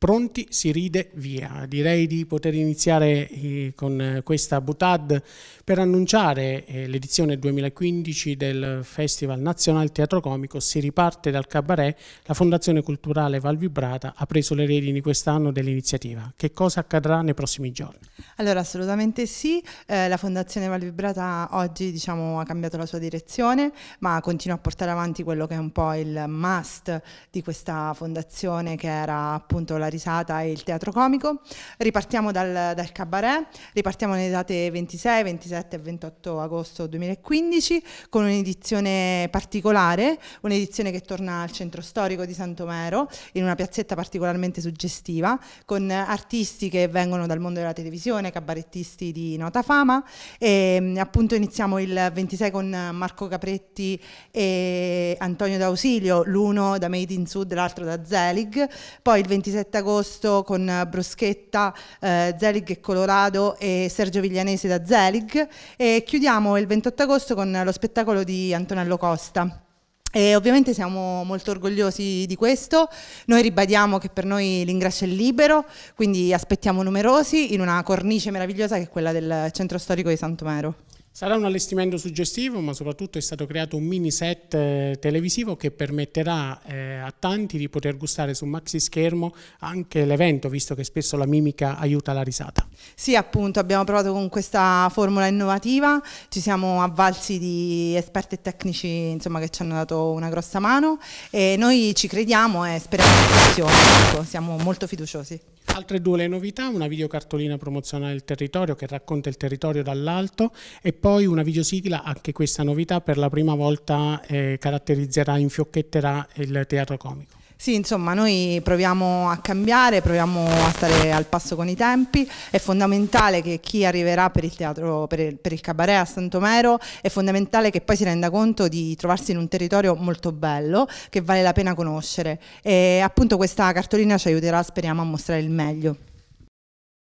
pronti si ride via. Direi di poter iniziare eh, con eh, questa Butad per annunciare eh, l'edizione 2015 del Festival Nazionale Teatro Comico. Si riparte dal cabaret, la Fondazione Culturale Val Vibrata ha preso le redini quest'anno dell'iniziativa. Che cosa accadrà nei prossimi giorni? Allora assolutamente sì, eh, la Fondazione Val Vibrata oggi diciamo, ha cambiato la sua direzione ma continua a portare avanti quello che è un po' il must di questa fondazione che era appunto la risata e il teatro comico. Ripartiamo dal, dal cabaret, ripartiamo nelle date 26, 27 e 28 agosto 2015 con un'edizione particolare, un'edizione che torna al centro storico di Santomero in una piazzetta particolarmente suggestiva con artisti che vengono dal mondo della televisione, cabarettisti di nota fama e appunto iniziamo il 26 con Marco Capretti e Antonio D'Ausilio, l'uno da Made in Sud, l'altro da Zelig, poi il 27 agosto con Bruschetta, eh, Zelig e Colorado e Sergio Viglianese da Zelig e chiudiamo il 28 agosto con lo spettacolo di Antonello Costa. E ovviamente siamo molto orgogliosi di questo, noi ribadiamo che per noi l'ingresso è libero, quindi aspettiamo numerosi in una cornice meravigliosa che è quella del centro storico di Santomero. Sarà un allestimento suggestivo, ma soprattutto è stato creato un mini set eh, televisivo che permetterà eh, a tanti di poter gustare su maxi schermo anche l'evento, visto che spesso la mimica aiuta la risata. Sì, appunto, abbiamo provato con questa formula innovativa, ci siamo avvalsi di esperti e tecnici insomma, che ci hanno dato una grossa mano e noi ci crediamo e speriamo che funzioni, ecco, siamo molto fiduciosi. Altre due le novità, una videocartolina promozionale del territorio che racconta il territorio dall'alto e poi una videosigla, anche questa novità per la prima volta eh, caratterizzerà, infiocchetterà il teatro comico. Sì, insomma, noi proviamo a cambiare, proviamo a stare al passo con i tempi. È fondamentale che chi arriverà per il teatro, per il, per il cabaret a Santomero, è fondamentale che poi si renda conto di trovarsi in un territorio molto bello che vale la pena conoscere. E appunto questa cartolina ci aiuterà, speriamo, a mostrare il meglio.